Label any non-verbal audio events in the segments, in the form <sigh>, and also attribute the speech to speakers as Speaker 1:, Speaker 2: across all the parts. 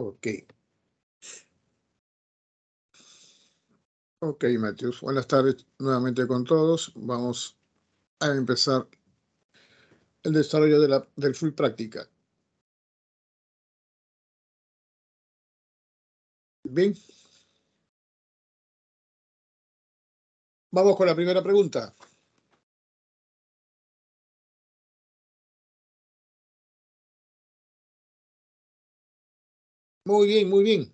Speaker 1: Ok.
Speaker 2: Ok, Matthews. Buenas tardes nuevamente con todos. Vamos a empezar el desarrollo de la, del full práctica.
Speaker 1: Bien. Vamos con la primera pregunta. Muy bien, muy bien.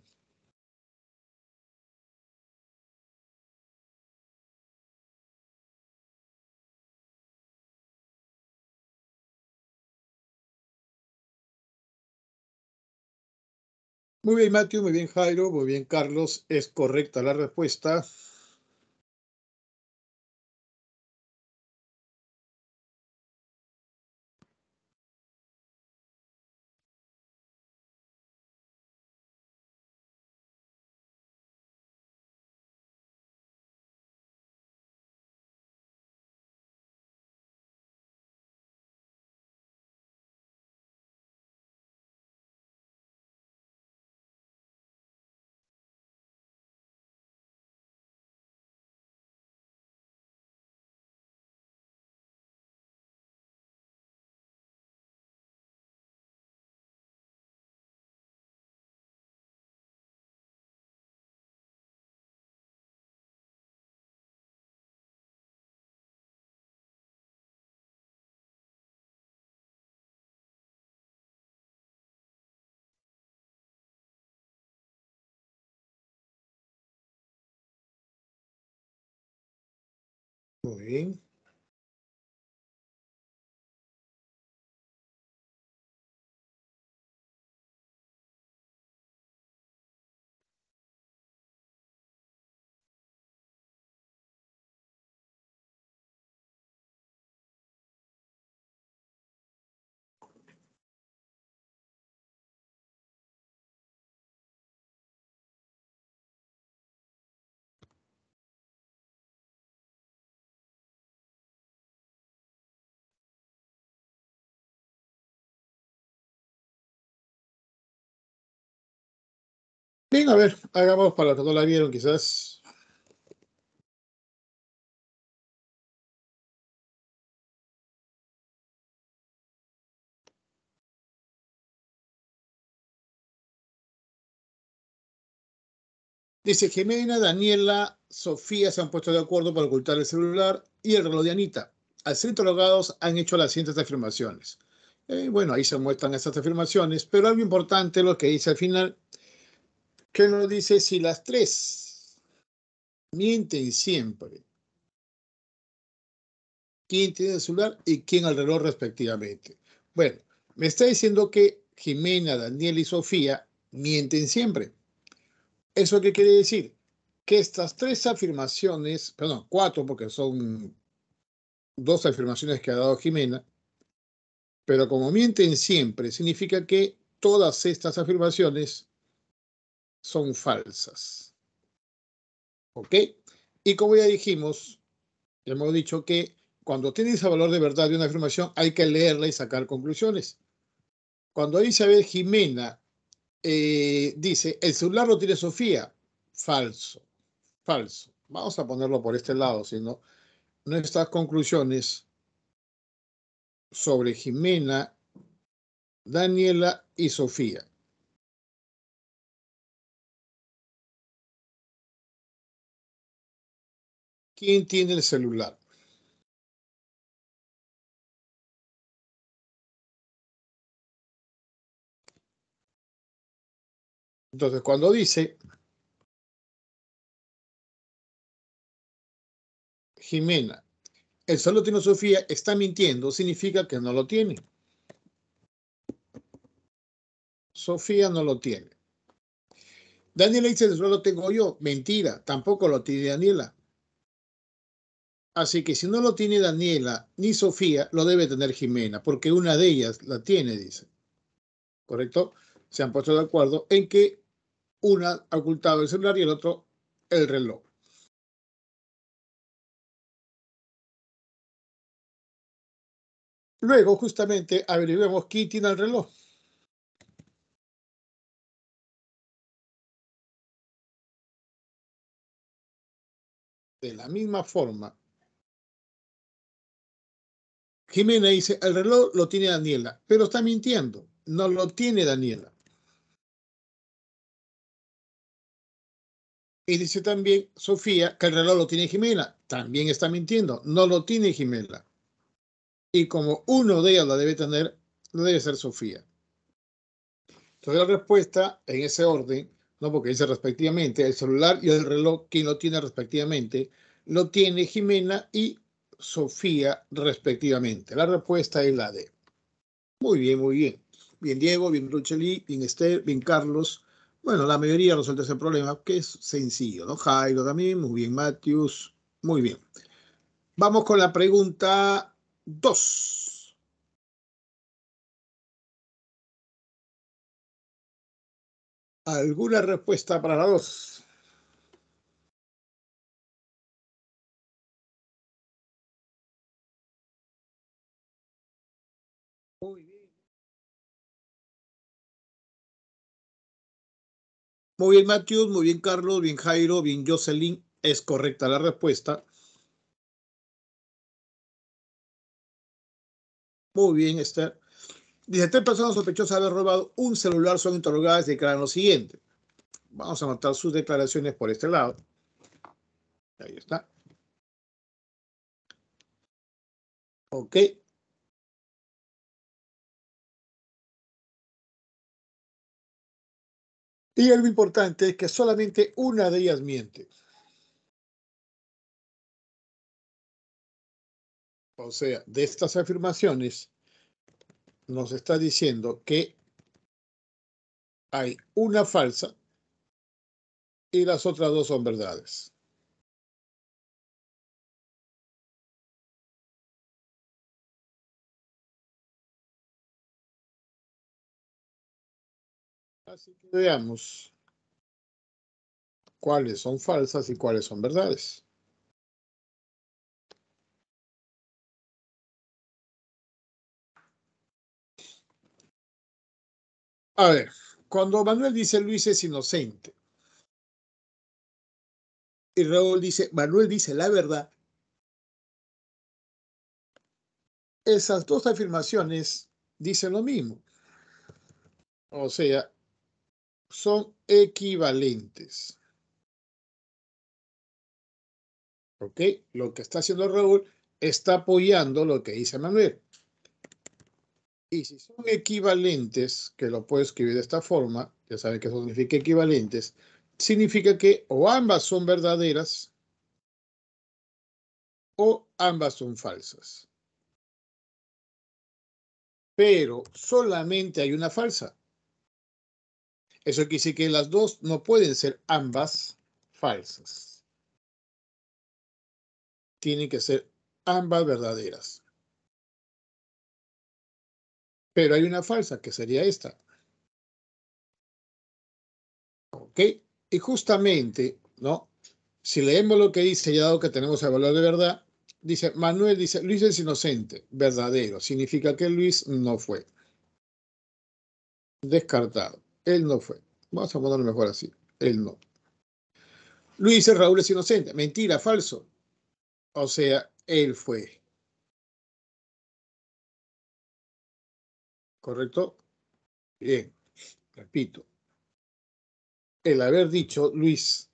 Speaker 1: Muy bien, Matthew, muy bien, Jairo, muy bien, Carlos. Es correcta la respuesta. Muy bien. Bien, a ver, hagamos para todos la vieron quizás.
Speaker 2: Dice Gemena, Daniela, Sofía se han puesto de acuerdo para ocultar el celular y el reloj de Anita. Al ser interrogados han hecho las siguientes afirmaciones. Eh, bueno, ahí se muestran estas afirmaciones, pero algo importante lo que dice al final ¿Qué nos dice si las tres mienten siempre. ¿Quién tiene el celular y quién al reloj respectivamente? Bueno, me está diciendo que Jimena, Daniel y Sofía mienten siempre. ¿Eso qué quiere decir? Que estas tres afirmaciones, perdón, cuatro porque son dos afirmaciones que ha dado Jimena, pero como mienten siempre, significa que todas estas afirmaciones son falsas. ¿Ok? Y como ya dijimos, hemos dicho que cuando tienes el valor de verdad de una afirmación, hay que leerla y sacar conclusiones. Cuando Isabel Jimena eh, dice, el celular lo tiene Sofía, falso, falso. Vamos a ponerlo por este lado, sino nuestras conclusiones sobre Jimena,
Speaker 1: Daniela y Sofía. tiene el celular. Entonces, cuando dice Jimena,
Speaker 2: el solo tiene Sofía, está mintiendo, significa que no lo tiene. Sofía no lo tiene. Daniela dice, solo tengo yo. Mentira, tampoco lo tiene Daniela. Así que si no lo tiene Daniela ni Sofía, lo debe tener Jimena, porque una de ellas la tiene, dice. ¿Correcto? Se han puesto de acuerdo en que una ha ocultado el
Speaker 1: celular y el otro el reloj. Luego, justamente, averiguemos quién tiene el reloj. De la misma forma, Jimena dice, el reloj lo tiene Daniela, pero está mintiendo,
Speaker 2: no lo tiene Daniela. Y dice también Sofía que el reloj lo tiene Jimena, también está mintiendo, no lo tiene Jimena. Y como uno de ellos la debe tener, lo debe ser Sofía. Entonces la respuesta en ese orden, no porque dice respectivamente, el celular y el reloj, quien lo tiene respectivamente, lo tiene Jimena y Sofía respectivamente? La respuesta es la D. Muy bien, muy bien. Bien Diego, bien Rucheli, bien Esther, bien Carlos. Bueno, la mayoría resuelve ese problema, que es sencillo, ¿no? Jairo también, muy bien Matthews, muy bien. Vamos con la pregunta 2.
Speaker 1: ¿Alguna respuesta para la 2? Muy bien, Matthews, muy bien, Carlos,
Speaker 2: bien, Jairo, bien, Jocelyn. Es correcta la respuesta. Muy bien, Esther. Dice, personas sospechosas de haber robado un celular son interrogadas y declaran lo siguiente. Vamos a anotar sus declaraciones por este lado. Ahí está.
Speaker 1: Ok. Y lo importante es que solamente una de ellas miente.
Speaker 2: O sea, de estas afirmaciones nos está diciendo que hay una falsa y
Speaker 1: las otras dos son verdades. Así que veamos cuáles son falsas y cuáles son verdades. A ver, cuando Manuel dice Luis es inocente y Raúl dice Manuel dice la verdad,
Speaker 2: esas dos afirmaciones dicen lo mismo. O sea, son equivalentes. ¿Ok? Lo que está haciendo Raúl está apoyando lo que dice Manuel. Y si son equivalentes, que lo puedo escribir de esta forma, ya saben que eso significa equivalentes, significa que o ambas son verdaderas o ambas son falsas. Pero solamente hay una falsa. Eso quiere decir que las dos no pueden ser ambas falsas. Tienen que ser
Speaker 1: ambas verdaderas. Pero hay una falsa, que
Speaker 2: sería esta. ¿Ok? Y justamente, ¿no? Si leemos lo que dice, ya dado que tenemos el valor de verdad, dice, Manuel dice, Luis es inocente, verdadero. Significa que Luis no fue. Descartado. Él no fue. Vamos a ponerlo mejor así. Él no. Luis es Raúl es inocente. Mentira, falso. O sea, él fue.
Speaker 1: ¿Correcto? Bien. Repito. El haber dicho, Luis,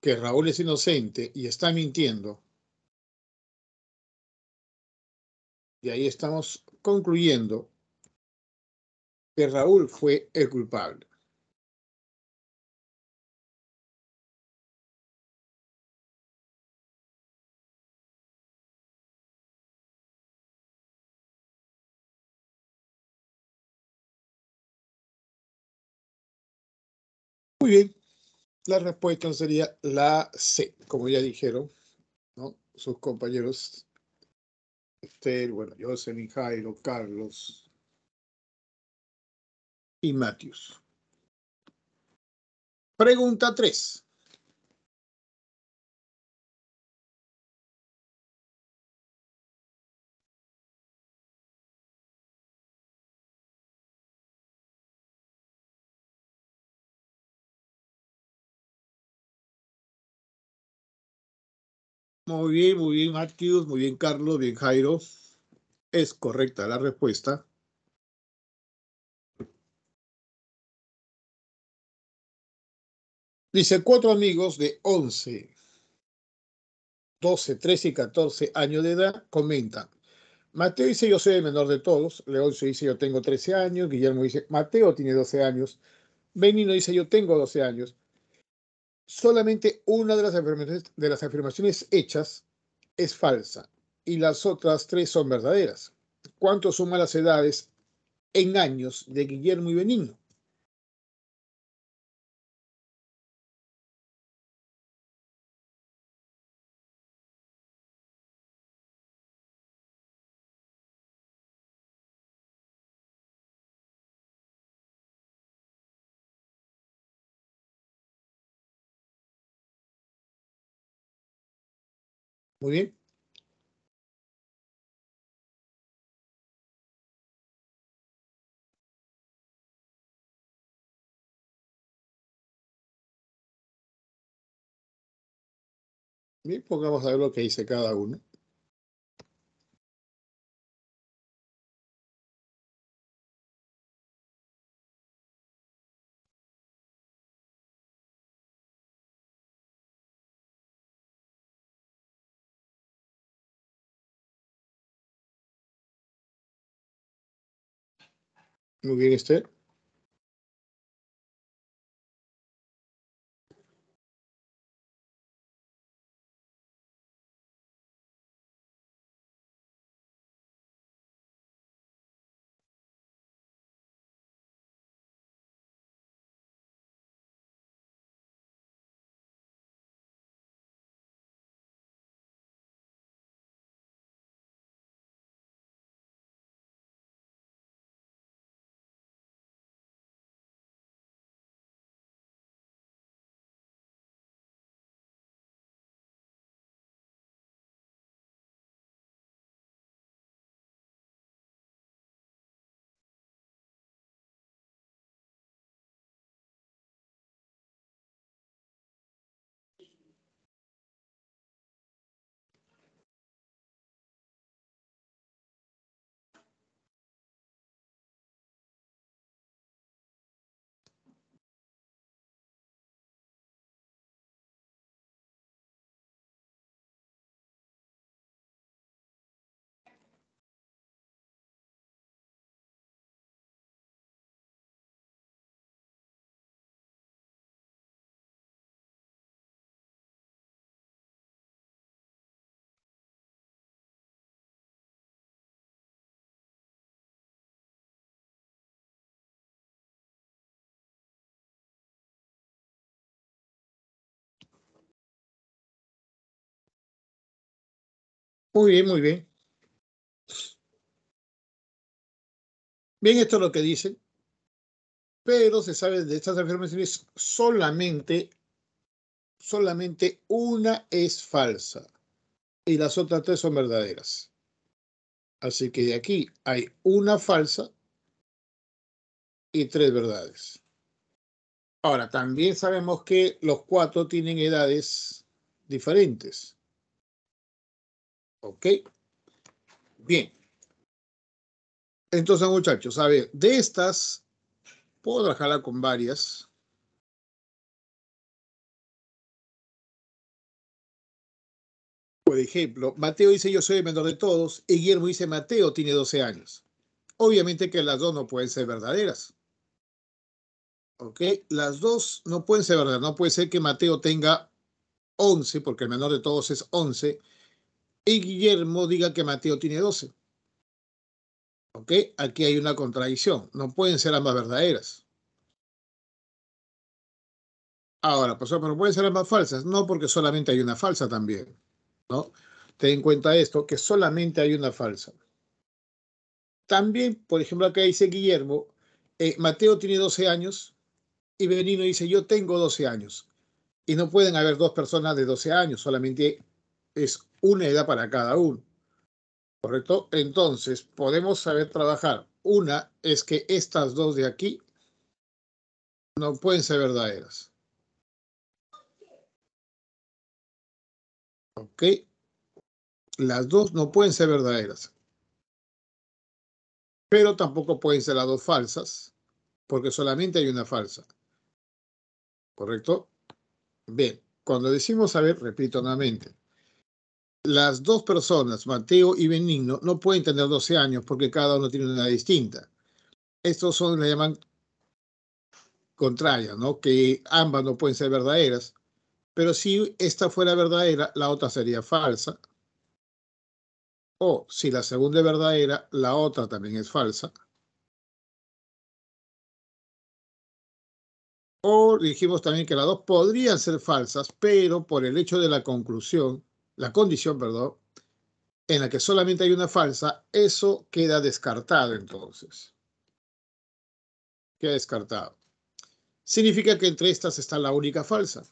Speaker 1: que Raúl es inocente y está mintiendo. Y ahí estamos concluyendo que Raúl fue el culpable.
Speaker 2: Muy bien, la respuesta sería la C, como ya dijeron sus compañeros Esther, bueno, Jocelyn, Jairo, Carlos y Matheus.
Speaker 1: Pregunta 3.
Speaker 2: Muy bien, muy bien, Matius, muy bien, Carlos, bien, Jairo. Es correcta la respuesta. Dice, cuatro amigos de 11, 12, 13 y 14 años de edad comentan. Mateo dice, yo soy el menor de todos. león dice, yo tengo 13 años. Guillermo dice, Mateo tiene 12 años. Benino dice, yo tengo 12 años solamente una de las, afirmaciones, de las afirmaciones hechas es falsa y las otras tres son verdaderas. ¿Cuánto suman las edades en años de Guillermo y Benigno?
Speaker 1: Muy bien. Bien, pongamos a ver lo que dice cada uno. Muy bien, Esther. Muy bien, muy bien.
Speaker 2: Bien, esto es lo que dicen, pero se sabe de estas afirmaciones solamente, solamente una es falsa y las otras tres son verdaderas. Así que de aquí hay una falsa y tres verdades. Ahora, también sabemos que los cuatro tienen edades diferentes. ¿Ok? Bien. Entonces, muchachos, a ver, de estas, puedo trabajar
Speaker 1: con varias.
Speaker 2: Por ejemplo, Mateo dice yo soy el menor de todos y Guillermo dice Mateo tiene 12 años. Obviamente que las dos no pueden ser verdaderas. ¿Ok? Las dos no pueden ser verdaderas. No puede ser que Mateo tenga 11, porque el menor de todos es 11, y Guillermo diga que Mateo tiene 12. ¿Ok? Aquí hay una contradicción. No pueden ser ambas verdaderas. Ahora, pues, pero pueden ser ambas falsas. No, porque solamente hay una falsa también. ¿No? Ten en cuenta esto, que solamente hay una falsa. También, por ejemplo, acá dice Guillermo, eh, Mateo tiene 12 años y Benino dice, yo tengo 12 años. Y no pueden haber dos personas de 12 años, solamente es una edad para cada uno. ¿Correcto? Entonces, podemos saber trabajar. Una es que estas dos de aquí no pueden ser verdaderas. ¿Ok? Las dos no pueden ser verdaderas. Pero tampoco pueden ser las dos falsas, porque solamente hay una falsa. ¿Correcto? Bien, cuando decimos saber, repito nuevamente, las dos personas, Mateo y Benigno, no pueden tener 12 años porque cada uno tiene una distinta. Estos son, le llaman contrarias, ¿no? Que ambas no pueden ser verdaderas. Pero si esta fuera verdadera, la otra sería falsa. O si la segunda es verdadera, la otra también es falsa. O dijimos también que las dos podrían ser falsas, pero por el hecho de la conclusión, la condición, perdón, en la que solamente hay una falsa, eso queda descartado entonces. Queda descartado. Significa que entre estas está la única falsa.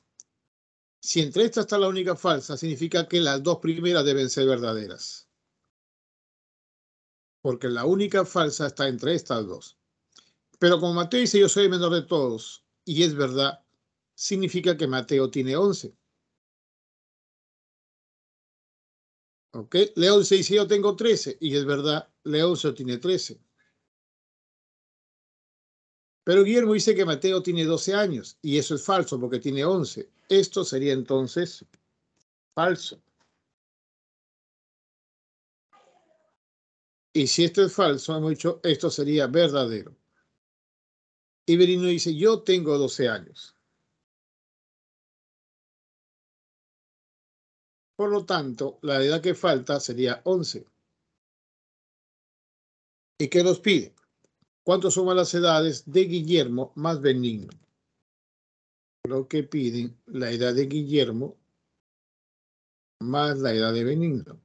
Speaker 2: Si entre estas está la única falsa, significa que las dos primeras deben ser verdaderas. Porque la única falsa está entre estas dos. Pero como Mateo dice, yo soy el menor de todos, y es verdad, significa que Mateo tiene 11. León se dice yo tengo 13 y es verdad, León solo tiene 13. Pero Guillermo dice que Mateo tiene 12 años y eso es falso porque tiene 11. Esto sería entonces falso.
Speaker 1: Y si esto es falso, hemos dicho, esto sería verdadero. Iberino dice, yo tengo 12 años.
Speaker 2: Por lo tanto, la edad que falta sería 11. ¿Y qué nos pide? ¿Cuánto suman las edades de Guillermo más Benigno? Lo que piden la edad de Guillermo más la edad de Benigno.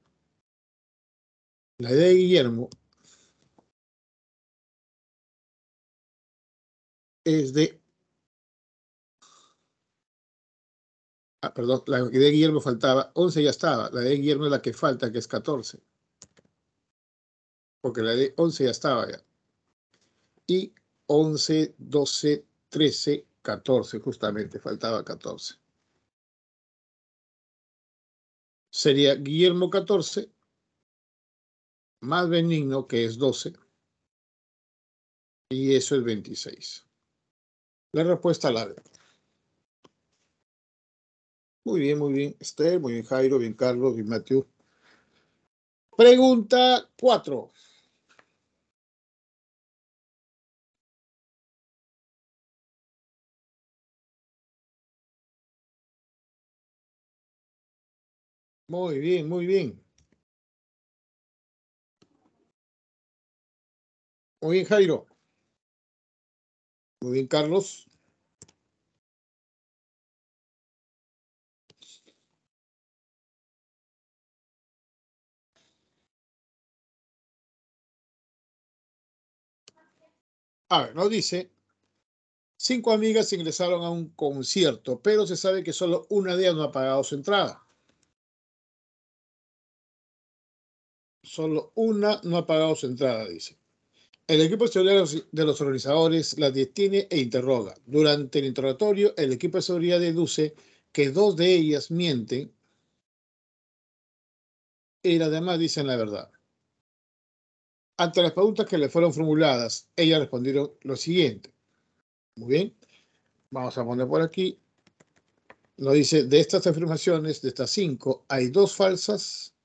Speaker 2: La edad de Guillermo es de Ah, perdón, la de Guillermo faltaba, 11 ya estaba, la de Guillermo es la que falta, que es 14. Porque la de 11 ya estaba Y 11, 12, 13, 14, justamente, faltaba 14. Sería Guillermo 14, más Benigno, que es 12, y eso es 26. La respuesta la de. Muy bien, muy bien, Esther, muy bien, Jairo, bien, Carlos, bien, Matthew. Pregunta cuatro.
Speaker 1: Muy bien, muy bien. Muy bien, Jairo. Muy bien, Carlos.
Speaker 2: A ver, nos dice, cinco amigas ingresaron a un concierto, pero se sabe que solo una de ellas no ha pagado su entrada. Solo una no ha pagado su entrada, dice. El equipo de de los organizadores la detiene e interroga. Durante el interrogatorio, el equipo de seguridad deduce que dos de ellas mienten y las demás dicen la verdad. Ante las preguntas que le fueron formuladas, ellas respondieron lo siguiente. Muy bien, vamos a poner por aquí. Nos dice, de estas afirmaciones, de estas cinco, hay dos falsas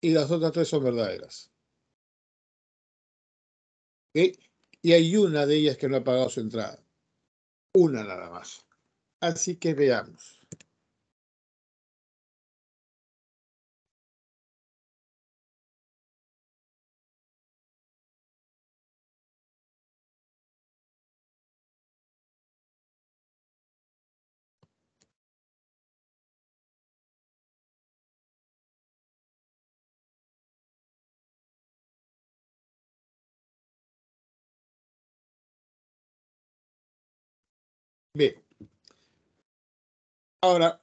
Speaker 2: y las otras tres son verdaderas. Y hay una de ellas que no ha pagado su entrada. Una nada más. Así que veamos.
Speaker 1: Bien. Ahora,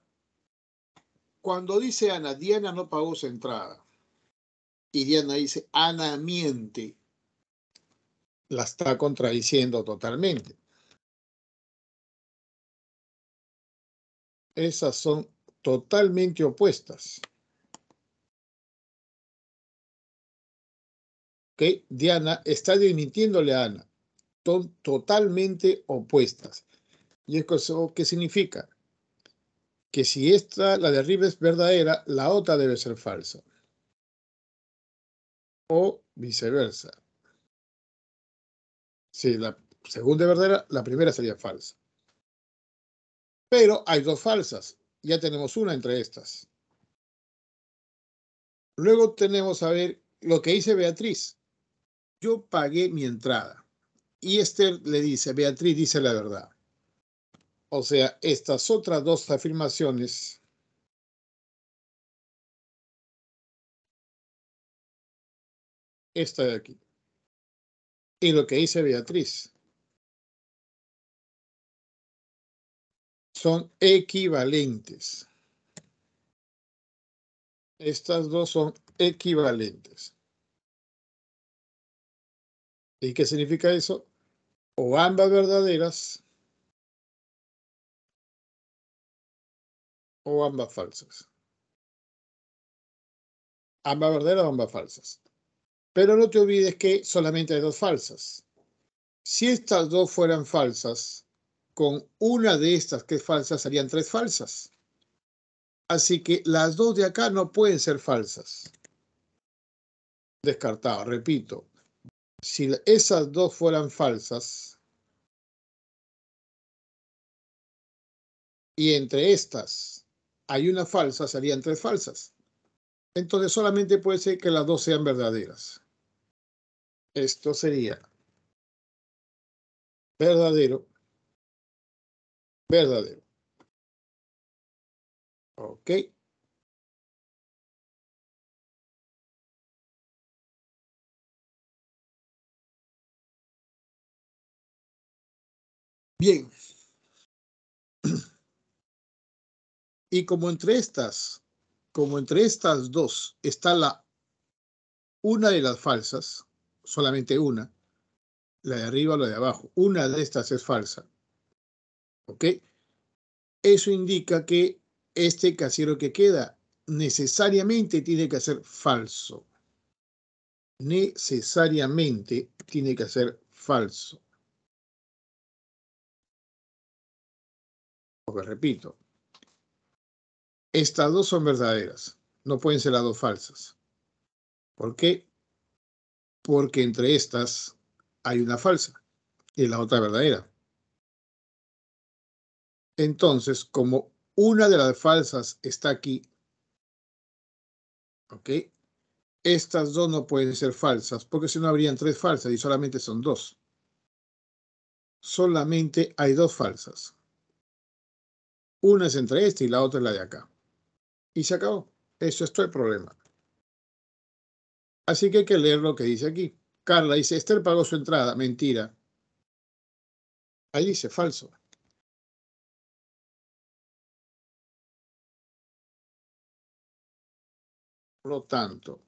Speaker 2: cuando dice Ana, Diana no pagó su entrada, y Diana dice, Ana miente, la está contradiciendo totalmente.
Speaker 1: Esas son
Speaker 2: totalmente opuestas. ¿Ok? Diana está dimitiéndole a Ana. Son totalmente opuestas. ¿Y eso qué significa? Que si esta, la de arriba es verdadera, la otra debe ser falsa. O viceversa. Si la segunda es verdadera, la primera sería falsa. Pero hay dos falsas. Ya tenemos una entre estas. Luego tenemos a ver lo que dice Beatriz. Yo pagué mi entrada. Y Esther le dice, Beatriz dice la verdad. O sea, estas otras dos afirmaciones
Speaker 1: esta de aquí. Y lo que dice Beatriz son equivalentes. Estas dos son equivalentes. ¿Y qué significa eso? O ambas verdaderas
Speaker 2: o ambas falsas. Ambas verdaderas o ambas falsas. Pero no te olvides que solamente hay dos falsas. Si estas dos fueran falsas, con una de estas que es falsa serían tres falsas. Así que las dos de acá no pueden ser falsas. Descartado, repito. Si esas dos fueran falsas, y entre estas hay una falsa, serían tres falsas. Entonces solamente puede ser que las dos sean verdaderas. Esto sería
Speaker 1: verdadero, verdadero. Ok.
Speaker 2: Bien. <clears throat> Y como entre estas, como entre estas dos está la una de las falsas, solamente una, la de arriba o la de abajo, una de estas es falsa. ¿Ok? Eso indica que este casero que queda necesariamente tiene que ser falso. Necesariamente tiene que ser falso.
Speaker 1: Porque repito,
Speaker 2: estas dos son verdaderas, no pueden ser las dos falsas. ¿Por qué? Porque entre estas hay una falsa y la otra verdadera. Entonces, como una de las falsas está aquí, Estas dos no pueden ser falsas, porque si no habrían tres falsas y solamente son dos. Solamente hay dos falsas. Una es entre esta y la otra es la de acá y se acabó. Eso es todo el problema. Así que hay que leer lo que dice aquí. Carla dice, Esther pagó su entrada. Mentira.
Speaker 1: Ahí dice falso. Por lo tanto,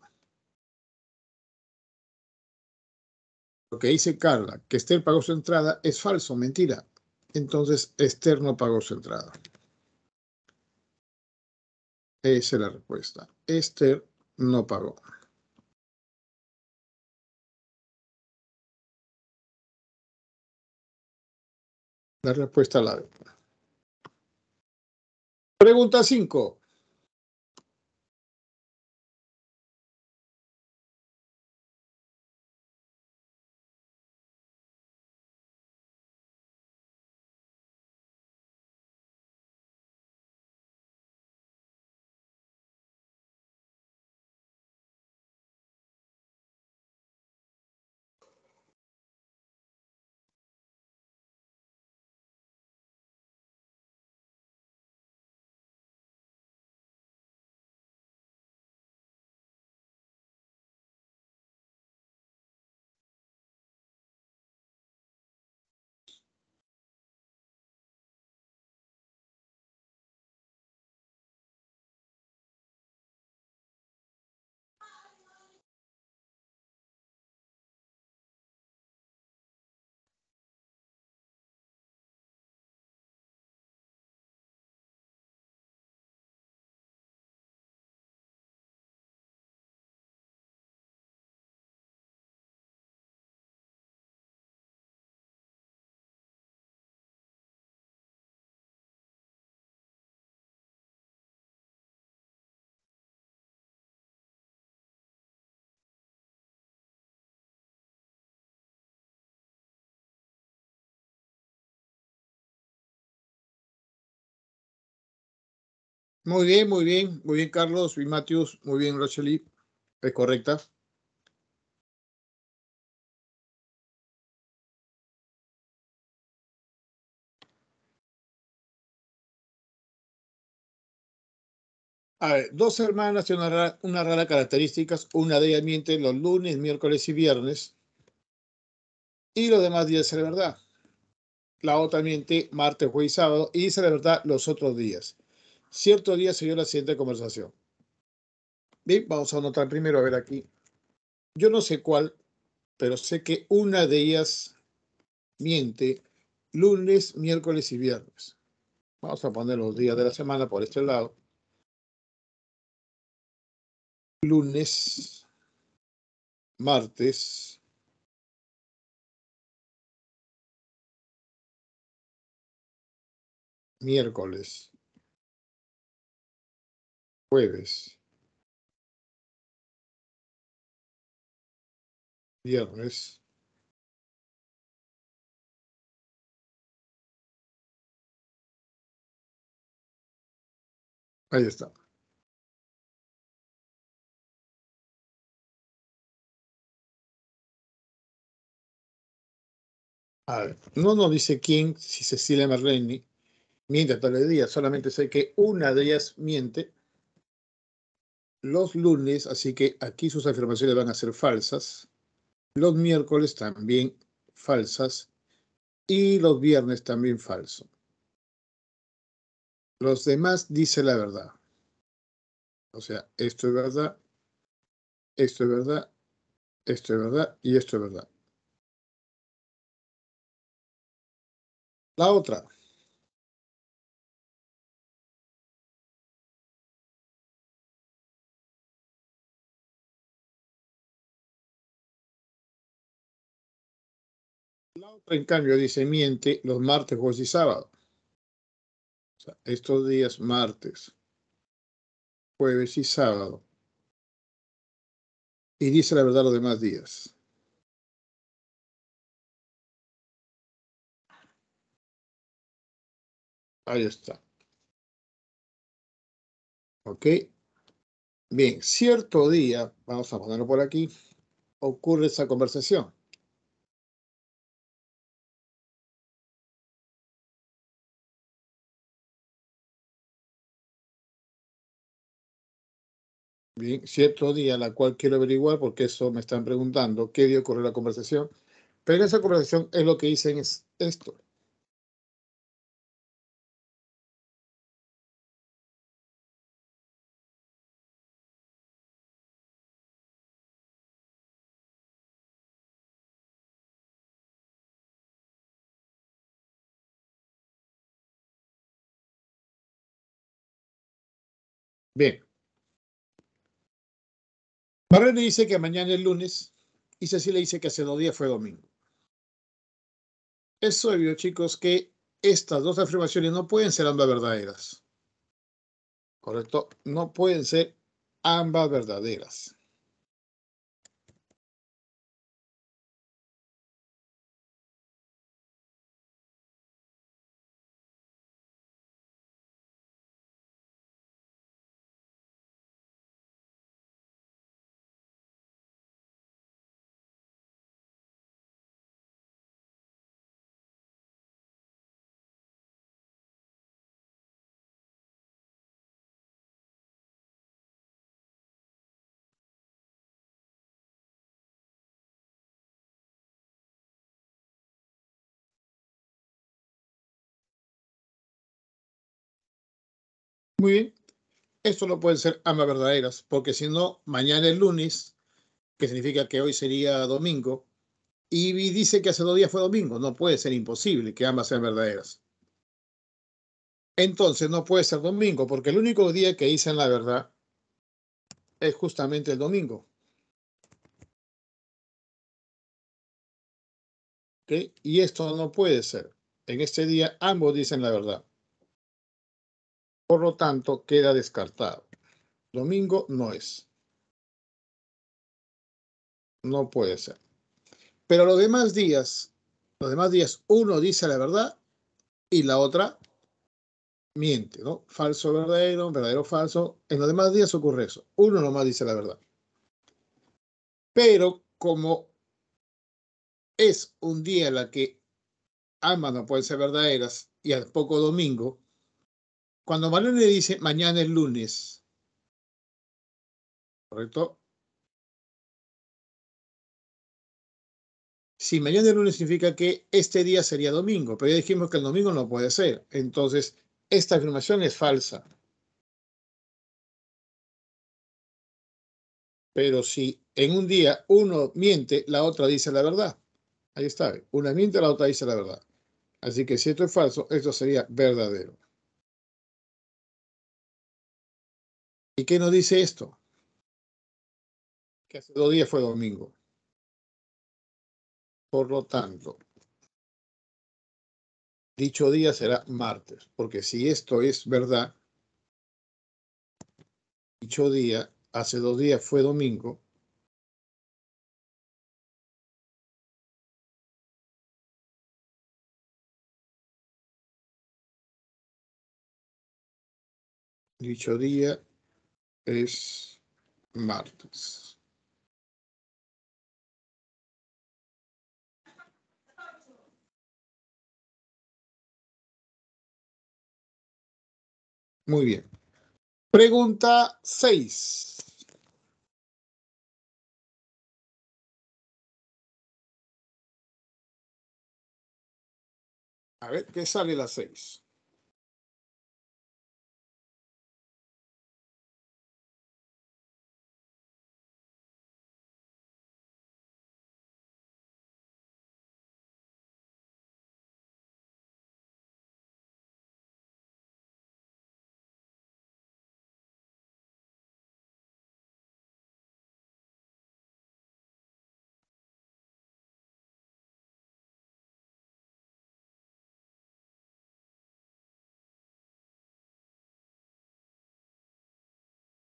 Speaker 2: lo que dice Carla, que Esther pagó su entrada, es falso, mentira. Entonces, Esther no pagó su entrada. Esa es la respuesta. Esther no pagó.
Speaker 1: La respuesta a la Pregunta 5. Muy bien, muy bien, muy bien, Carlos y Matius, muy bien, Rochely, es correcta.
Speaker 2: A ver, dos hermanas tienen una, rara características, una de ellas miente los lunes, miércoles y viernes, y los demás días es la verdad. La otra miente martes, jueves y sábado, y dice la verdad los otros días. Cierto día se dio la siguiente conversación. Bien, vamos a anotar primero, a ver aquí. Yo no sé cuál, pero sé que una de ellas miente lunes, miércoles y viernes. Vamos a poner los días de la semana por este lado. Lunes,
Speaker 1: martes, miércoles jueves, viernes, ahí está. no nos
Speaker 2: dice quién, si Cecilia Merlini miente a tal día, solamente sé que una de ellas miente los lunes, así que aquí sus afirmaciones van a ser falsas, los miércoles también falsas y los viernes también falso. Los demás dice la verdad. O sea, esto es verdad, esto es verdad,
Speaker 1: esto es verdad y esto es verdad. La otra. en cambio, dice, miente
Speaker 2: los martes, jueves y sábado. estos días, martes, jueves y sábado. Y dice la verdad
Speaker 1: los demás días. Ahí está.
Speaker 2: ¿Ok? Bien, cierto día, vamos a ponerlo por aquí, ocurre esa conversación. Bien, cierto día, la cual quiero averiguar, porque eso me están preguntando, qué dio ocurrió la conversación. Pero en esa conversación es lo que dicen es esto.
Speaker 1: Bien, Marlene dice que mañana es
Speaker 2: lunes y Cecilia dice que hace dos días fue domingo. Es obvio, chicos, que estas dos afirmaciones no pueden ser ambas verdaderas. ¿Correcto? No pueden ser ambas verdaderas. Muy bien. Esto no pueden ser ambas verdaderas, porque si no, mañana es lunes, que significa que hoy sería domingo, y dice que hace dos días fue domingo. No puede ser imposible que ambas sean verdaderas. Entonces no puede ser domingo, porque el único día que dicen la verdad es justamente el domingo.
Speaker 1: Y esto no puede ser.
Speaker 2: En este día ambos dicen la verdad. Por lo tanto, queda descartado. Domingo no es. No puede ser. Pero los demás días, los demás días, uno dice la verdad y la otra miente, ¿no? Falso, verdadero, verdadero, falso. En los demás días ocurre eso. Uno nomás dice la verdad. Pero como es un día en la que ambas no pueden ser verdaderas y al poco domingo, cuando Malone le dice mañana es lunes, ¿correcto? Si mañana es lunes significa que este día sería domingo, pero ya dijimos que el domingo no puede ser. Entonces, esta afirmación es falsa. Pero si en un día uno miente, la otra dice la verdad. Ahí está. Una miente, la otra dice la verdad. Así que si esto es falso, esto sería verdadero.
Speaker 1: ¿Y qué nos dice esto? Que hace dos días fue domingo. Por lo tanto,
Speaker 2: dicho día será martes, porque si esto es verdad, dicho día, hace dos días fue domingo,
Speaker 1: dicho día es martes. Muy bien. Pregunta 6. A ver, ¿qué sale la 6?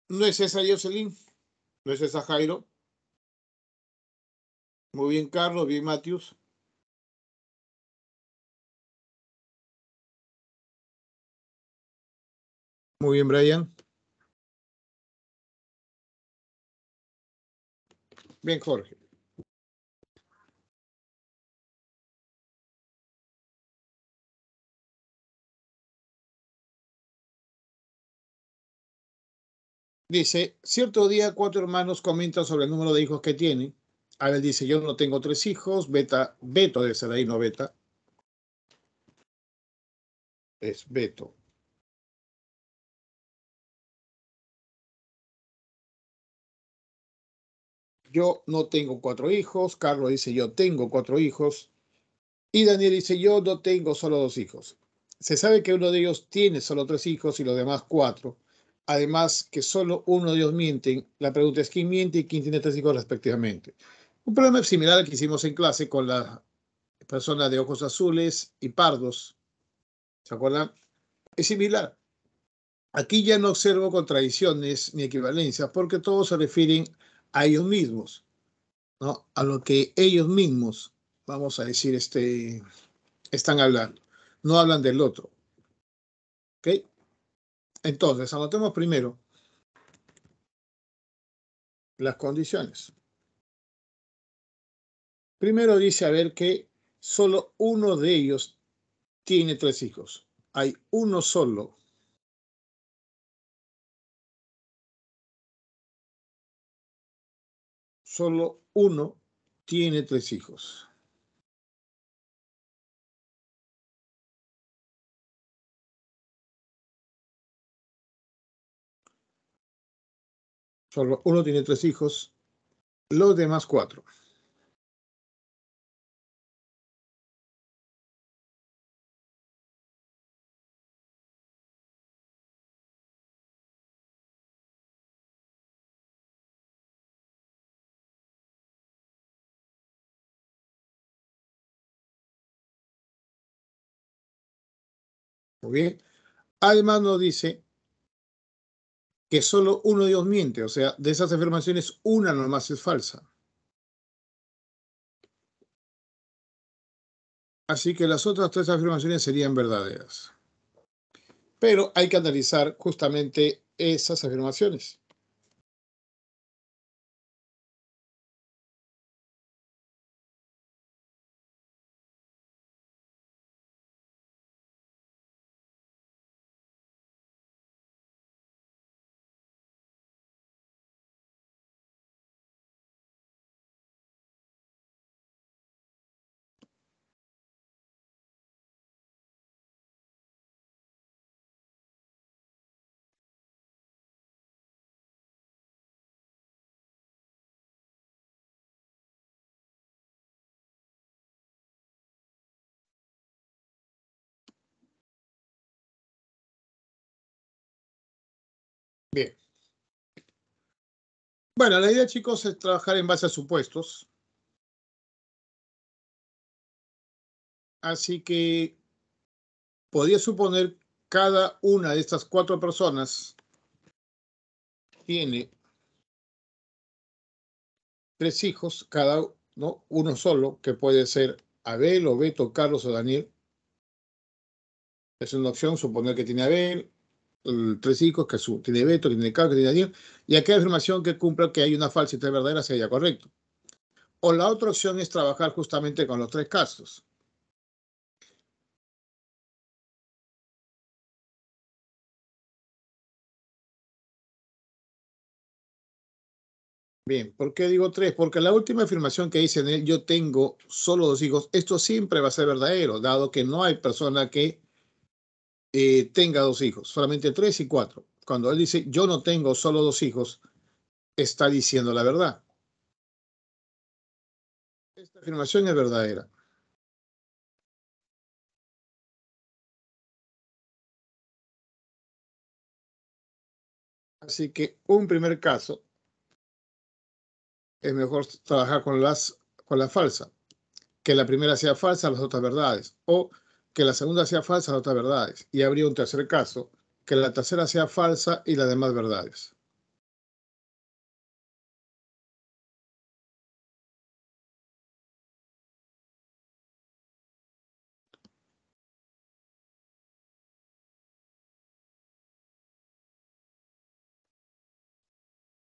Speaker 1: ¿No es esa Jocelyn? ¿No es esa Jairo? Muy bien, Carlos, bien, Matius Muy bien, Brian. Bien, Jorge.
Speaker 2: Dice, cierto día cuatro hermanos comentan sobre el número de hijos que tienen. Abel dice, yo no tengo tres hijos, Beta, Beto debe ser ahí, no Beta. Es Beto.
Speaker 1: Yo no tengo
Speaker 2: cuatro hijos, Carlos dice, yo tengo cuatro hijos. Y Daniel dice, yo no tengo solo dos hijos. Se sabe que uno de ellos tiene solo tres hijos y los demás cuatro además que solo uno de ellos miente. la pregunta es quién miente y quién tiene tres respectivamente. Un problema similar al que hicimos en clase con la persona de ojos azules y pardos, ¿se acuerdan? Es similar. Aquí ya no observo contradicciones ni equivalencias porque todos se refieren a ellos mismos, ¿no? A lo que ellos mismos, vamos a decir, este, están hablando. No hablan del otro. ¿Ok? Entonces, anotemos primero las condiciones. Primero dice, a ver, que solo uno de ellos tiene tres hijos. Hay uno solo.
Speaker 1: Solo uno tiene tres hijos. Solo uno tiene tres hijos, los demás cuatro.
Speaker 2: Muy bien. Además nos dice que solo uno de ellos miente, o sea, de esas afirmaciones una nomás es falsa. Así que las otras tres afirmaciones serían verdaderas. Pero hay que analizar justamente esas afirmaciones.
Speaker 1: Bueno, la idea, chicos, es trabajar en base a supuestos. Así que podría suponer cada una de estas cuatro personas
Speaker 2: tiene tres hijos, cada uno solo, que puede ser Abel, o Beto, Carlos o Daniel. Es una opción suponer que tiene Abel, eh, tres hijos, que su, tiene veto que tiene cargo, que tiene y aquella afirmación que cumple que hay una falsa y tres verdaderas sería correcto. O la otra opción es trabajar justamente con los tres casos. Bien, ¿por qué digo tres? Porque la última afirmación que dice en él, yo tengo solo dos hijos, esto siempre va a ser verdadero, dado que no hay persona que eh, tenga dos hijos, solamente tres y cuatro. Cuando él dice, yo no tengo solo dos hijos, está diciendo la verdad.
Speaker 1: Esta afirmación es verdadera.
Speaker 2: Así que un primer caso es mejor trabajar con, las, con la falsa, que la primera sea falsa, las otras verdades, o que la segunda sea falsa, las otras verdades. Y habría un tercer caso, que la tercera sea falsa y las demás verdades.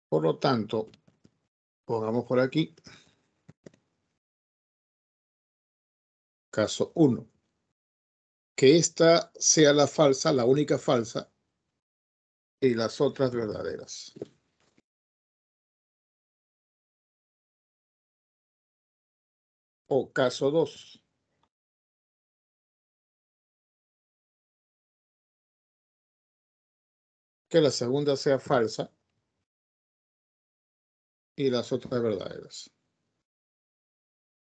Speaker 1: Por lo tanto, pongamos por aquí caso 1 que esta sea la falsa, la única falsa, y las otras verdaderas. O caso 2. Que la segunda
Speaker 2: sea falsa y las otras verdaderas.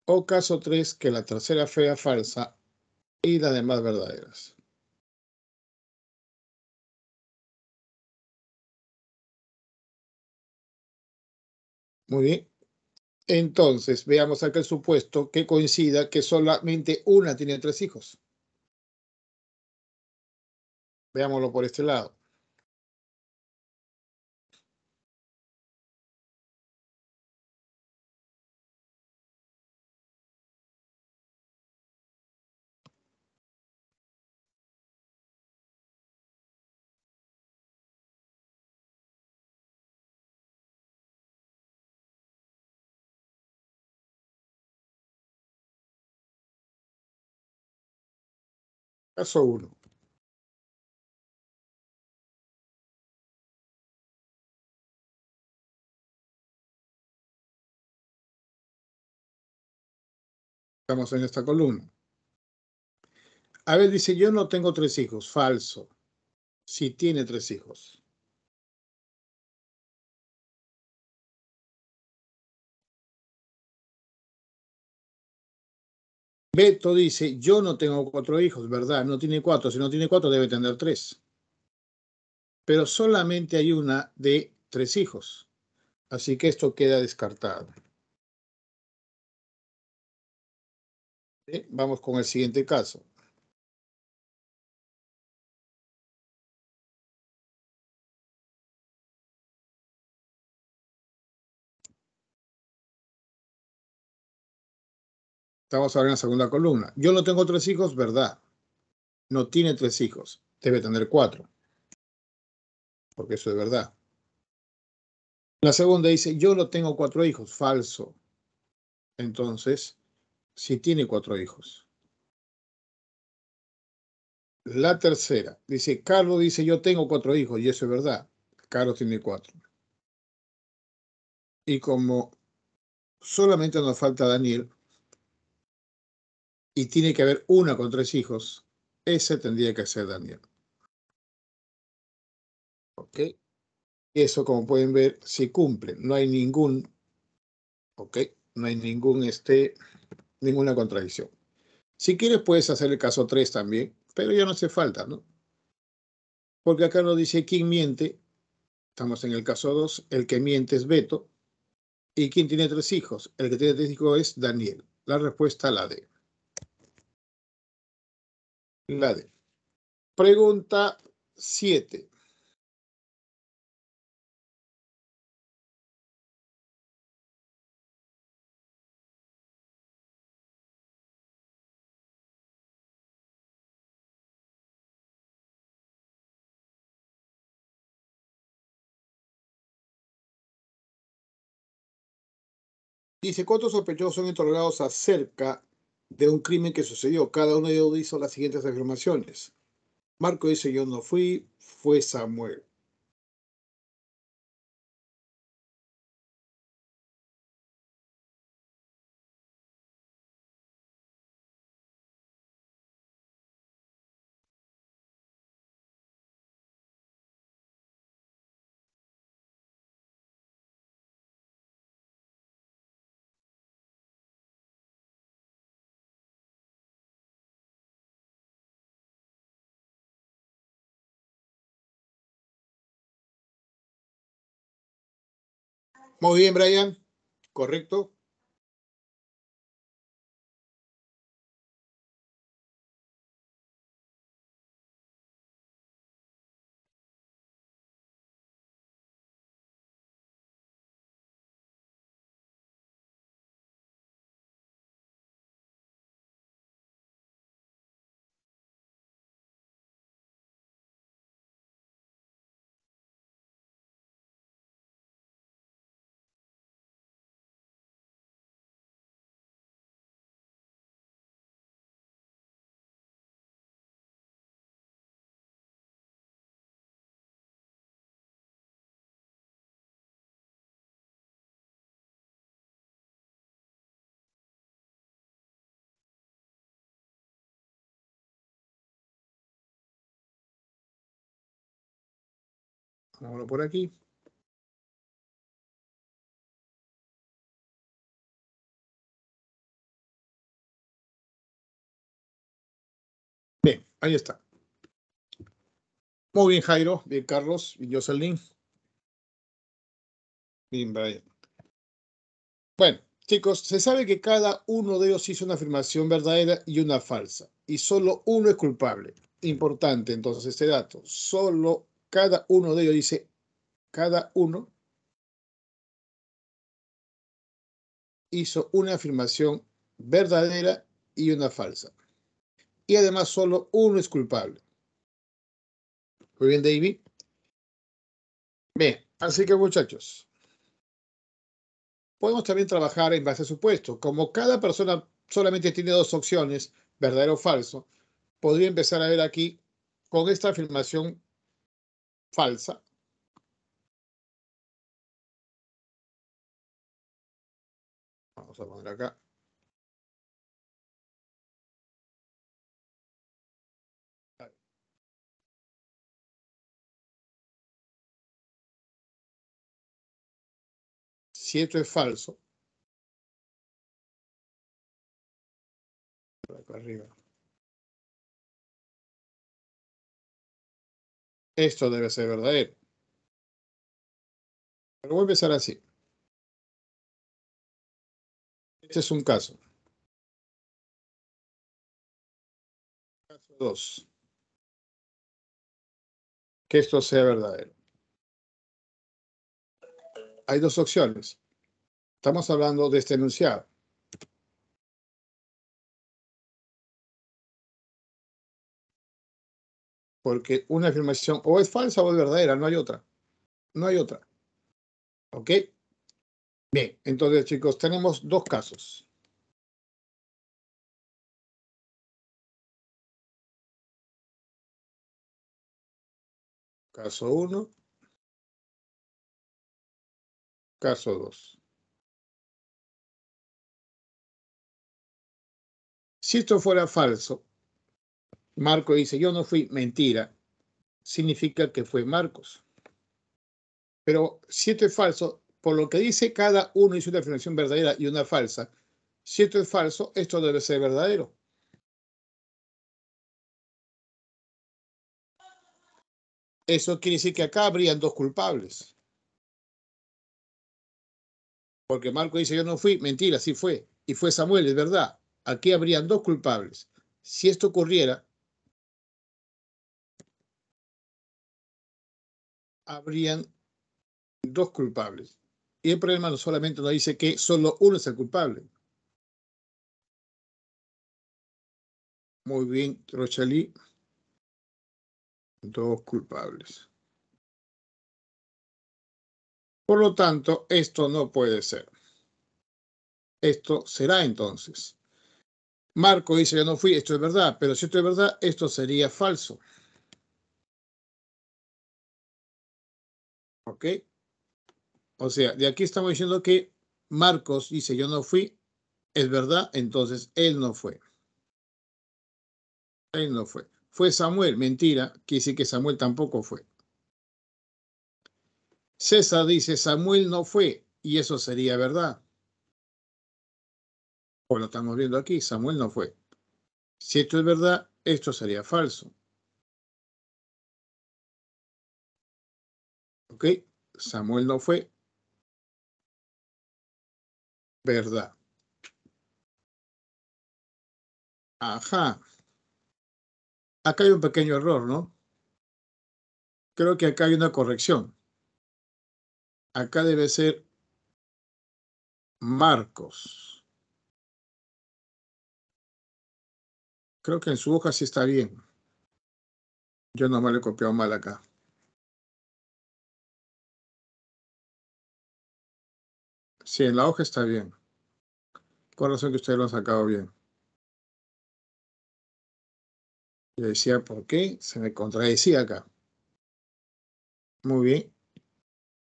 Speaker 2: O caso 3, que la tercera sea falsa y las
Speaker 1: demás verdaderas.
Speaker 2: Muy bien. Entonces, veamos acá el supuesto que coincida que solamente una tiene tres hijos. Veámoslo por este lado. Caso 1. Estamos en esta columna. A ver, dice, yo no tengo tres hijos. Falso. Si tiene tres hijos. Beto dice, yo no tengo cuatro hijos, ¿verdad? No tiene cuatro. Si no tiene cuatro, debe tener tres. Pero solamente hay una de tres hijos. Así que esto queda descartado. Vamos con el siguiente caso. Estamos ahora en la segunda columna. Yo no tengo tres hijos, ¿verdad? No tiene tres hijos. Debe tener cuatro. Porque eso es verdad. La segunda dice, yo no tengo cuatro hijos. Falso. Entonces, si sí tiene cuatro hijos. La tercera dice, Carlos dice, yo tengo cuatro hijos. Y eso es verdad. Carlos tiene cuatro. Y como solamente nos falta Daniel, y tiene que haber una con tres hijos, ese tendría que ser Daniel. ¿Ok? Eso, como pueden ver, se cumple. No hay ningún, ¿ok? No hay ningún, este, ninguna contradicción. Si quieres, puedes hacer el caso 3 también, pero ya no hace falta, ¿no? Porque acá nos dice quién miente. Estamos en el caso 2. El que miente es Beto. ¿Y quién tiene tres hijos? El que tiene tres hijos es Daniel. La respuesta la D. Nadie. Pregunta 7. Dice, ¿cuántos sospechosos son interrogados acerca de un crimen que sucedió. Cada uno de ellos hizo las siguientes afirmaciones. Marco dice, yo no fui, fue Samuel.
Speaker 1: Muy bien, Brian. Correcto. Vámonos por aquí.
Speaker 2: Bien, ahí está. Muy bien, Jairo, bien, Carlos y Jocelyn. Bien, Brian. Bueno, chicos, se sabe que cada uno de ellos hizo una afirmación verdadera y una falsa, y solo uno es culpable. Importante entonces este dato, solo cada uno de ellos dice, cada uno hizo una afirmación verdadera y una falsa. Y además solo uno es culpable. Muy bien, David. Bien, así que muchachos, podemos también trabajar en base a supuesto. Como cada persona solamente tiene dos opciones, verdadero o falso, podría empezar a ver aquí con esta afirmación falsa
Speaker 1: vamos a poner acá Siete es falso. acá arriba. esto debe ser verdadero. Pero voy a empezar así. Este es un caso. Caso 2. Que esto sea verdadero. Hay dos opciones. Estamos hablando de este enunciado.
Speaker 2: porque una afirmación o es falsa o es verdadera, no hay otra. No hay otra. ¿Ok? Bien, entonces chicos, tenemos dos
Speaker 1: casos. Caso 1. Caso 2.
Speaker 2: Si esto fuera falso, Marco dice, yo no fui, mentira. Significa que fue Marcos. Pero esto es falso, por lo que dice cada uno hizo una afirmación verdadera y una falsa. Si esto es falso, esto debe ser verdadero.
Speaker 1: Eso quiere decir que acá habrían dos culpables.
Speaker 2: Porque Marco dice, yo no fui, mentira, sí fue. Y fue Samuel, es verdad. Aquí habrían dos culpables. Si esto ocurriera, habrían dos culpables. Y el problema no solamente nos dice que solo uno es el culpable. Muy bien, Rochalí.
Speaker 1: Dos culpables.
Speaker 2: Por lo tanto, esto no puede ser. Esto será entonces. Marco dice, yo no fui, esto es verdad, pero si esto es verdad, esto sería falso. ¿Ok? O sea, de aquí estamos diciendo que Marcos dice yo no fui, es verdad, entonces él no fue. Él no fue. Fue Samuel, mentira, quiere decir que Samuel tampoco fue. César dice Samuel no fue, y eso sería verdad. O lo estamos viendo aquí, Samuel no fue. Si esto es verdad, esto sería
Speaker 1: falso. ¿Ok? Samuel no fue. ¿Verdad? Ajá. Acá hay un pequeño error, ¿no? Creo que acá hay una corrección. Acá debe ser Marcos. Creo que en su hoja sí está bien. Yo nomás le he copiado mal acá. Sí, en la hoja está bien. Con razón que ustedes lo han sacado bien. Yo
Speaker 2: decía, ¿por qué? Se me contradecía acá. Muy bien.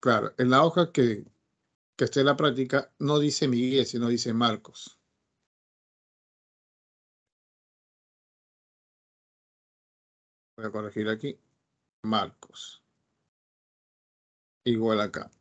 Speaker 2: Claro, en la hoja que, que esté en la práctica no dice Miguel, sino dice
Speaker 1: Marcos. Voy a corregir aquí. Marcos. Igual acá.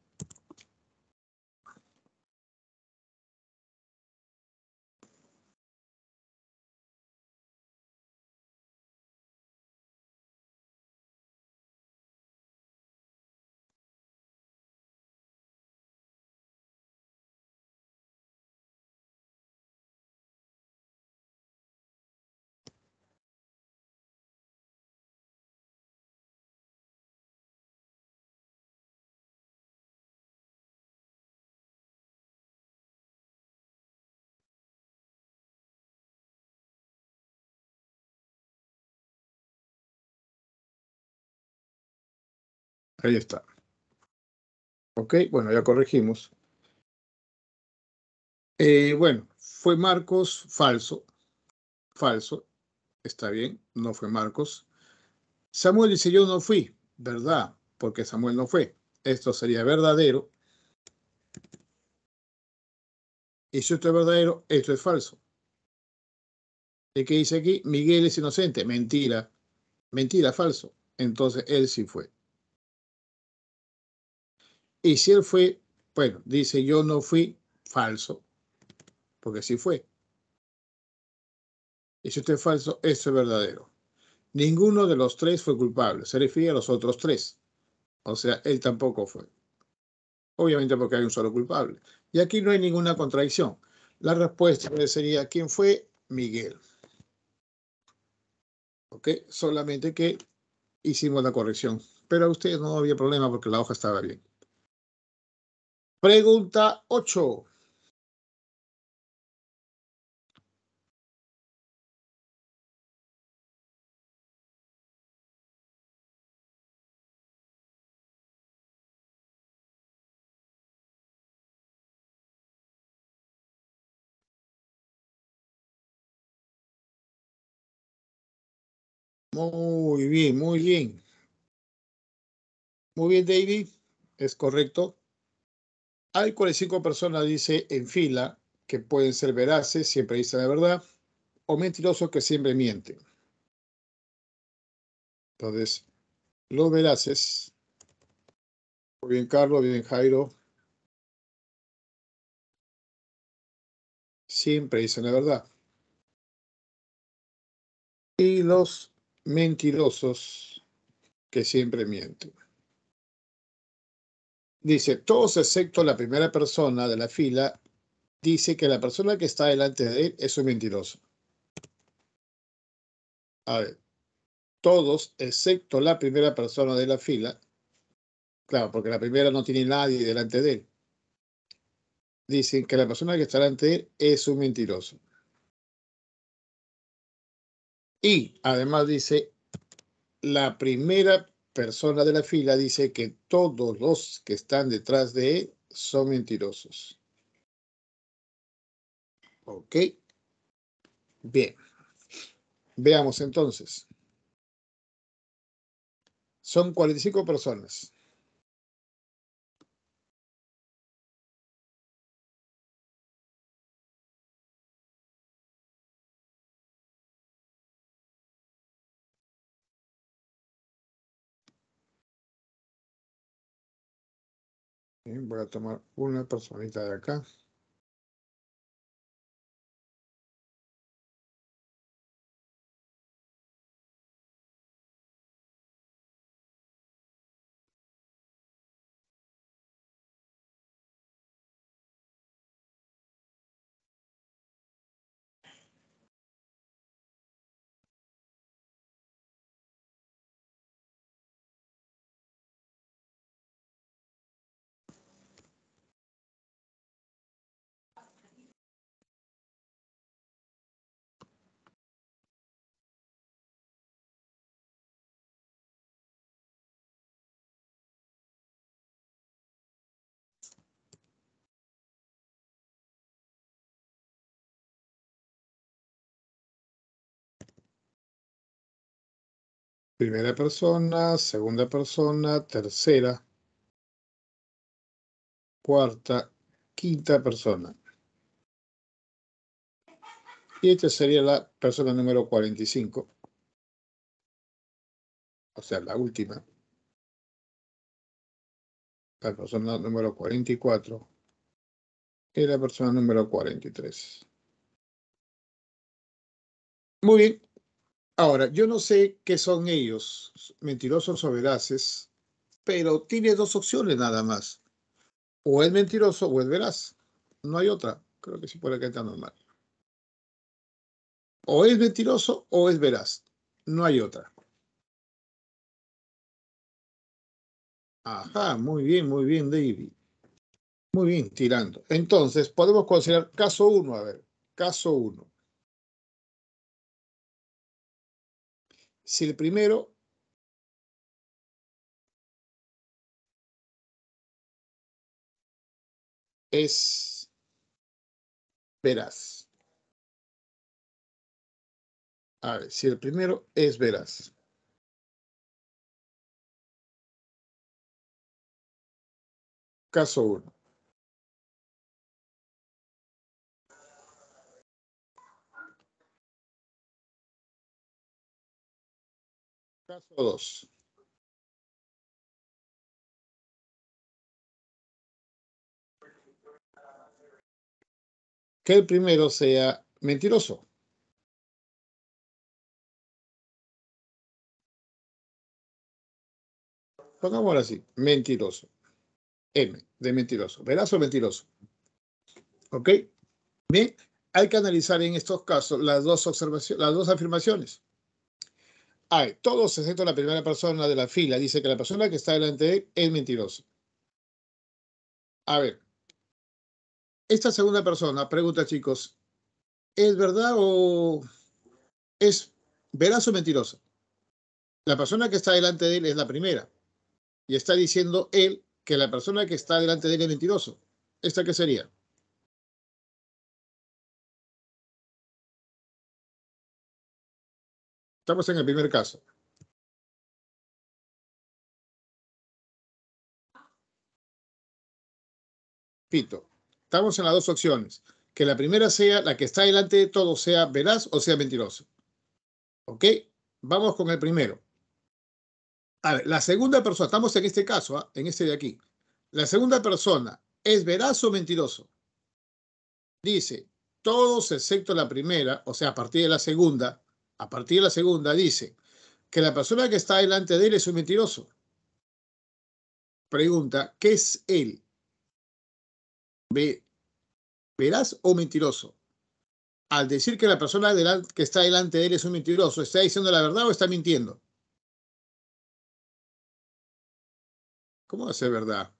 Speaker 1: Ahí está.
Speaker 2: Ok, bueno, ya corregimos. Eh, bueno, fue Marcos falso. Falso. Está bien, no fue Marcos. Samuel dice, yo no fui, ¿verdad? Porque Samuel no fue. Esto sería verdadero. Y si esto es verdadero, esto es falso. ¿Y qué dice aquí? Miguel es inocente. Mentira. Mentira, falso. Entonces, él sí fue. Y si él fue, bueno, dice yo no fui falso, porque sí fue. Y si usted es falso, esto es verdadero. Ninguno de los tres fue culpable, se refiere a los otros tres. O sea, él tampoco fue. Obviamente porque hay un solo culpable. Y aquí no hay ninguna contradicción. La respuesta sería, ¿quién fue? Miguel. ¿Ok? Solamente que hicimos la corrección. Pero a ustedes no había problema porque la hoja estaba bien. Pregunta ocho. Muy bien, muy bien. Muy bien, David. Es correcto. Hay 45 personas, dice, en fila, que pueden ser veraces, siempre dicen la verdad, o mentirosos que siempre mienten. Entonces, los veraces, o
Speaker 1: bien Carlos, bien Jairo,
Speaker 2: siempre dicen la verdad. Y los mentirosos que siempre mienten. Dice, todos excepto la primera persona de la fila dice que la persona que está delante de él es un mentiroso. A ver, todos excepto la primera persona de la fila, claro, porque la primera no tiene nadie delante de él, dicen que la persona que está delante de él es un mentiroso. Y además dice, la primera persona de la fila dice que todos los que están detrás de él son mentirosos. Ok. Bien. Veamos entonces. Son 45 personas.
Speaker 1: voy a tomar una personita de acá
Speaker 2: Primera persona, segunda persona, tercera, cuarta, quinta persona. Y esta sería la persona número 45.
Speaker 1: O sea, la última.
Speaker 2: La persona número 44. Y la persona número 43. Muy bien. Ahora, yo no sé qué son ellos, mentirosos o veraces, pero tiene dos opciones nada más. O es mentiroso o es veraz. No hay otra. Creo que sí por acá está normal. O es mentiroso o es veraz. No hay
Speaker 1: otra. Ajá, muy bien, muy bien, David. Muy bien, tirando. Entonces, podemos considerar caso uno a ver, caso uno. si el primero es veraz. A ver, si el primero es veraz. Caso 1. dos. Que el primero sea mentiroso.
Speaker 2: Pongámoslo así, mentiroso. M, de mentiroso. o mentiroso. ¿Ok? Bien, hay que analizar en estos casos las dos, observaciones, las dos afirmaciones. Todos excepto la primera persona de la fila. Dice que la persona que está delante de él es mentiroso. A ver. Esta segunda persona pregunta, chicos, ¿es verdad o es veraz o mentiroso? La persona que está delante de él es la primera. Y está diciendo él que la persona que está delante de él es mentiroso. ¿Esta qué sería?
Speaker 1: Estamos en el primer caso.
Speaker 2: Pito. Estamos en las dos opciones. Que la primera sea, la que está delante de todo, sea veraz o sea mentiroso. ¿Ok? Vamos con el primero. A ver, la segunda persona, estamos en este caso, ¿ah? en este de aquí. La segunda persona, ¿es veraz o mentiroso? Dice, todos excepto la primera, o sea, a partir de la segunda, a partir de la segunda, dice que la persona que está delante de él es un mentiroso. Pregunta, ¿qué es él? ¿Veraz ¿Verás o mentiroso? Al decir que la persona que está delante de él es un mentiroso, ¿está diciendo la verdad o está mintiendo? ¿Cómo hace verdad?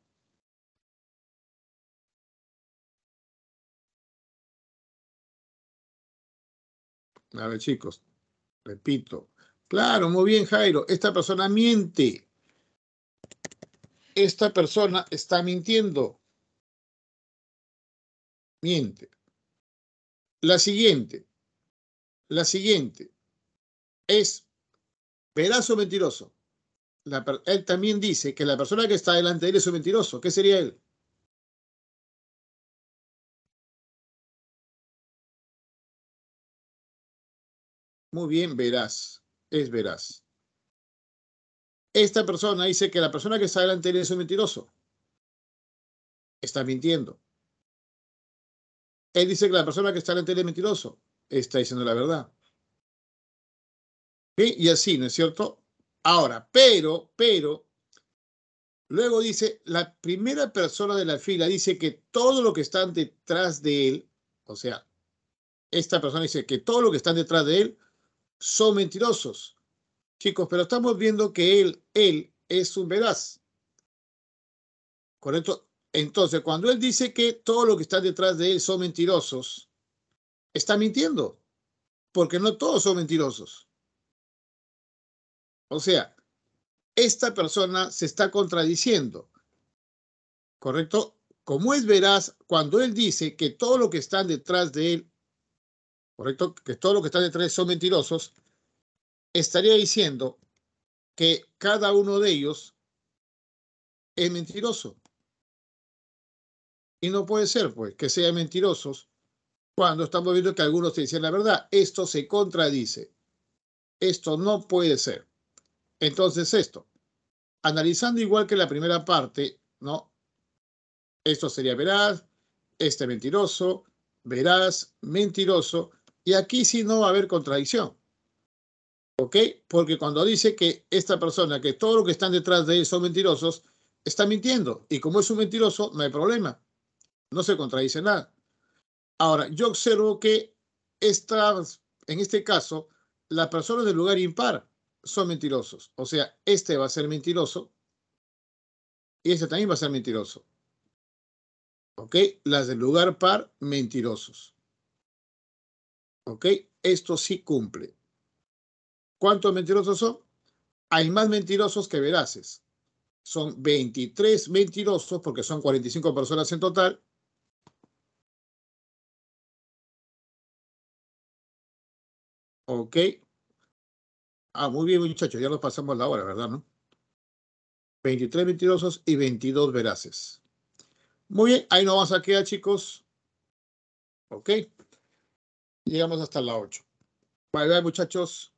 Speaker 2: A ver, chicos, Repito. Claro, muy bien, Jairo. Esta persona miente. Esta persona está mintiendo. Miente. La siguiente. La siguiente. Es pedazo mentiroso. él también dice que la persona que está delante de él es un mentiroso.
Speaker 1: ¿Qué sería él? Muy bien, verás. Es verás.
Speaker 2: Esta persona dice que la persona que está delante de él es un mentiroso. Está mintiendo. Él dice que la persona que está delante de él es mentiroso. Está diciendo la verdad. Y así, ¿no es cierto? Ahora, pero, pero, luego dice, la primera persona de la fila dice que todo lo que está detrás de él, o sea, esta persona dice que todo lo que está detrás de él son mentirosos. Chicos, pero estamos viendo que él, él es un veraz. Correcto. Entonces, cuando él dice que todo lo que está detrás de él son mentirosos, está mintiendo, porque no todos son mentirosos. O sea, esta persona se está contradiciendo. ¿Correcto? Como es veraz, cuando él dice que todo lo que está detrás de él ¿correcto? Que todo lo que están detrás son mentirosos, estaría diciendo que cada uno de ellos es mentiroso. Y no puede ser, pues, que sean mentirosos cuando estamos viendo que algunos te dicen la verdad. Esto se contradice. Esto no puede ser. Entonces, esto, analizando igual que la primera parte, ¿no? Esto sería veraz, este mentiroso, veraz, mentiroso. Y aquí sí no va a haber contradicción. ¿Ok? Porque cuando dice que esta persona, que todo lo que están detrás de él son mentirosos, está mintiendo. Y como es un mentiroso, no hay problema. No se contradice nada. Ahora, yo observo que estas, en este caso, las personas del lugar impar son mentirosos. O sea, este va a ser mentiroso y este también va a ser mentiroso. ¿Ok? Las del lugar par, mentirosos. ¿Ok? Esto sí cumple. ¿Cuántos mentirosos son? Hay más mentirosos que veraces. Son 23 mentirosos porque son 45 personas en total.
Speaker 1: Ok. Ah, muy bien,
Speaker 2: muchachos. Ya nos pasamos la hora, ¿verdad? ¿No? 23 mentirosos y 22 veraces. Muy bien, ahí nos vamos a quedar, chicos. Ok. Llegamos hasta la 8. Bye bye muchachos.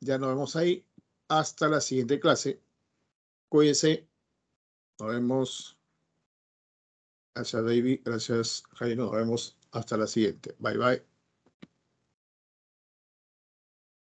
Speaker 2: Ya nos vemos ahí. Hasta la siguiente clase. Cuídense. Nos vemos. Gracias, David. Gracias, Jairo. Nos vemos hasta la siguiente. Bye bye.